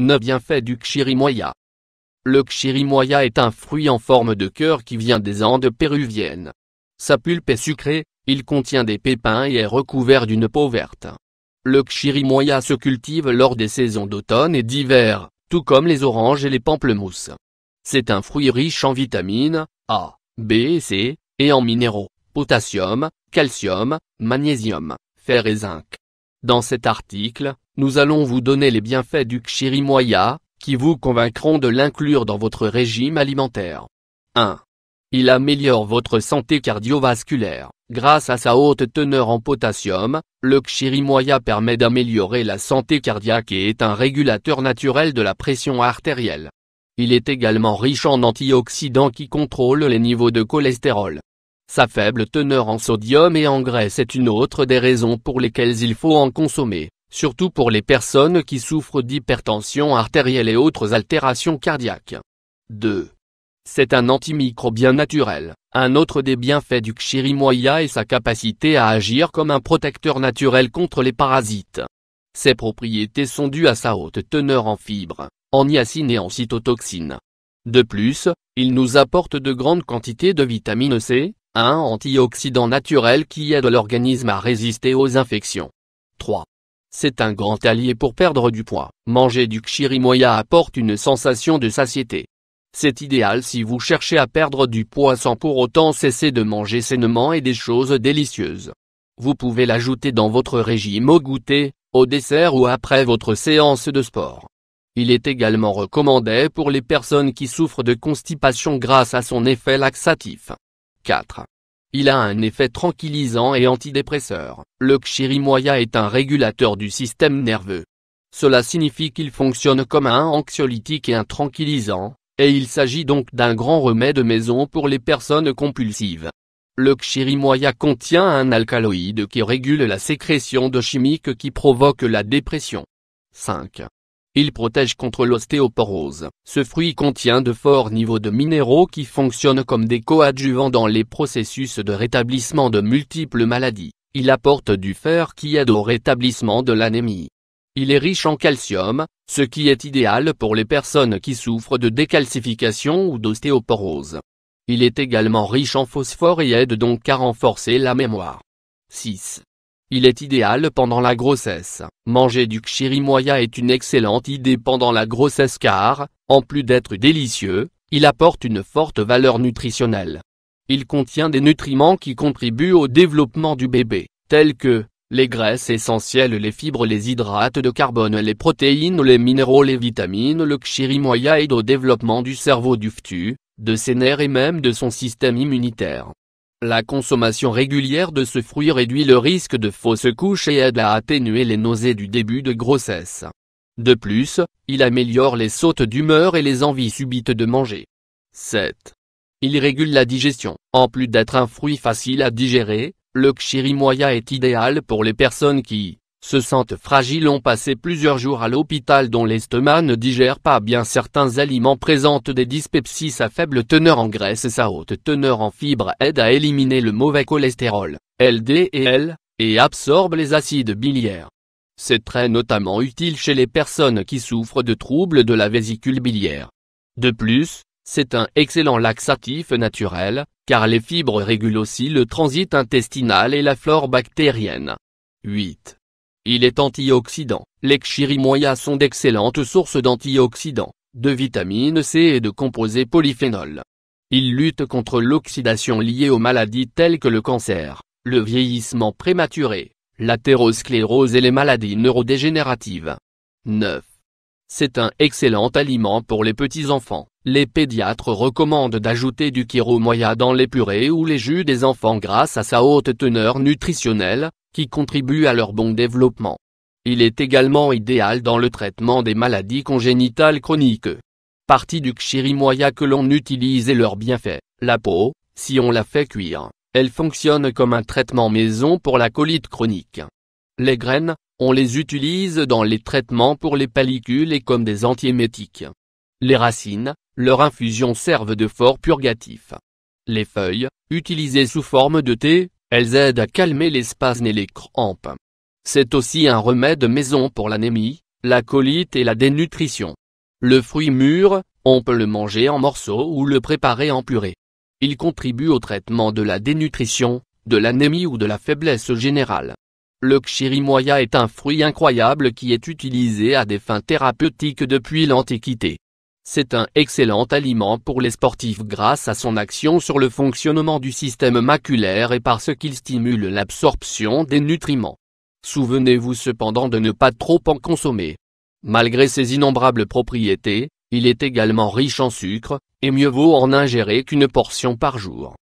9 fait du Xirimoya. Le Xirimoya est un fruit en forme de cœur qui vient des Andes péruviennes. Sa pulpe est sucrée, il contient des pépins et est recouvert d'une peau verte. Le Xirimoya se cultive lors des saisons d'automne et d'hiver, tout comme les oranges et les pamplemousses. C'est un fruit riche en vitamines A, B et C, et en minéraux, potassium, calcium, magnésium, fer et zinc. Dans cet article, nous allons vous donner les bienfaits du Kshirimoya, qui vous convaincront de l'inclure dans votre régime alimentaire. 1. Il améliore votre santé cardiovasculaire. Grâce à sa haute teneur en potassium, le Kshirimoya permet d'améliorer la santé cardiaque et est un régulateur naturel de la pression artérielle. Il est également riche en antioxydants qui contrôlent les niveaux de cholestérol. Sa faible teneur en sodium et en graisse est une autre des raisons pour lesquelles il faut en consommer surtout pour les personnes qui souffrent d'hypertension artérielle et autres altérations cardiaques. 2. C'est un antimicrobien naturel, un autre des bienfaits du kshirimoya est sa capacité à agir comme un protecteur naturel contre les parasites. Ses propriétés sont dues à sa haute teneur en fibres, en niacine et en cytotoxines. De plus, il nous apporte de grandes quantités de vitamine C, un antioxydant naturel qui aide l'organisme à résister aux infections. 3. C'est un grand allié pour perdre du poids. Manger du kshirimoya apporte une sensation de satiété. C'est idéal si vous cherchez à perdre du poids sans pour autant cesser de manger sainement et des choses délicieuses. Vous pouvez l'ajouter dans votre régime au goûter, au dessert ou après votre séance de sport. Il est également recommandé pour les personnes qui souffrent de constipation grâce à son effet laxatif. 4. Il a un effet tranquillisant et antidépresseur. Le kshirimoya est un régulateur du système nerveux. Cela signifie qu'il fonctionne comme un anxiolytique et un tranquillisant, et il s'agit donc d'un grand remède maison pour les personnes compulsives. Le kshirimoya contient un alcaloïde qui régule la sécrétion de chimiques qui provoquent la dépression. 5. Il protège contre l'ostéoporose. Ce fruit contient de forts niveaux de minéraux qui fonctionnent comme des coadjuvants dans les processus de rétablissement de multiples maladies. Il apporte du fer qui aide au rétablissement de l'anémie. Il est riche en calcium, ce qui est idéal pour les personnes qui souffrent de décalcification ou d'ostéoporose. Il est également riche en phosphore et aide donc à renforcer la mémoire. 6. Il est idéal pendant la grossesse. Manger du kshirimoya est une excellente idée pendant la grossesse car, en plus d'être délicieux, il apporte une forte valeur nutritionnelle. Il contient des nutriments qui contribuent au développement du bébé, tels que les graisses essentielles, les fibres, les hydrates de carbone, les protéines, les minéraux, les vitamines. Le kshirimoya aide au développement du cerveau du ftu, de ses nerfs et même de son système immunitaire. La consommation régulière de ce fruit réduit le risque de fausse couche et aide à atténuer les nausées du début de grossesse. De plus, il améliore les sautes d'humeur et les envies subites de manger. 7. Il régule la digestion. En plus d'être un fruit facile à digérer, le kshirimoya est idéal pour les personnes qui se sentent fragiles ont passé plusieurs jours à l'hôpital dont l'estomac ne digère pas bien certains aliments présentent des dyspepsies sa faible teneur en graisse et sa haute teneur en fibres aide à éliminer le mauvais cholestérol, LDL, et absorbe les acides biliaires. C'est très notamment utile chez les personnes qui souffrent de troubles de la vésicule biliaire. De plus, c'est un excellent laxatif naturel, car les fibres régulent aussi le transit intestinal et la flore bactérienne. 8. Il est antioxydant. Les chirimoyas sont d'excellentes sources d'antioxydants, de vitamine C et de composés polyphénols. Il lutte contre l'oxydation liée aux maladies telles que le cancer, le vieillissement prématuré, l'athérosclérose et les maladies neurodégénératives. 9. C'est un excellent aliment pour les petits-enfants. Les pédiatres recommandent d'ajouter du moya dans les purées ou les jus des enfants grâce à sa haute teneur nutritionnelle, qui contribue à leur bon développement. Il est également idéal dans le traitement des maladies congénitales chroniques. Partie du moya que l'on utilise et leurs bienfaits. La peau, si on la fait cuire, elle fonctionne comme un traitement maison pour la colite chronique. Les graines, on les utilise dans les traitements pour les pellicules et comme des antiémétiques. Les racines, leur infusion servent de fort purgatif. Les feuilles, utilisées sous forme de thé, elles aident à calmer les spasmes et les crampes. C'est aussi un remède maison pour l'anémie, la colite et la dénutrition. Le fruit mûr, on peut le manger en morceaux ou le préparer en purée. Il contribue au traitement de la dénutrition, de l'anémie ou de la faiblesse générale. Le chirimoya est un fruit incroyable qui est utilisé à des fins thérapeutiques depuis l'Antiquité. C'est un excellent aliment pour les sportifs grâce à son action sur le fonctionnement du système maculaire et parce qu'il stimule l'absorption des nutriments. Souvenez-vous cependant de ne pas trop en consommer. Malgré ses innombrables propriétés, il est également riche en sucre, et mieux vaut en ingérer qu'une portion par jour.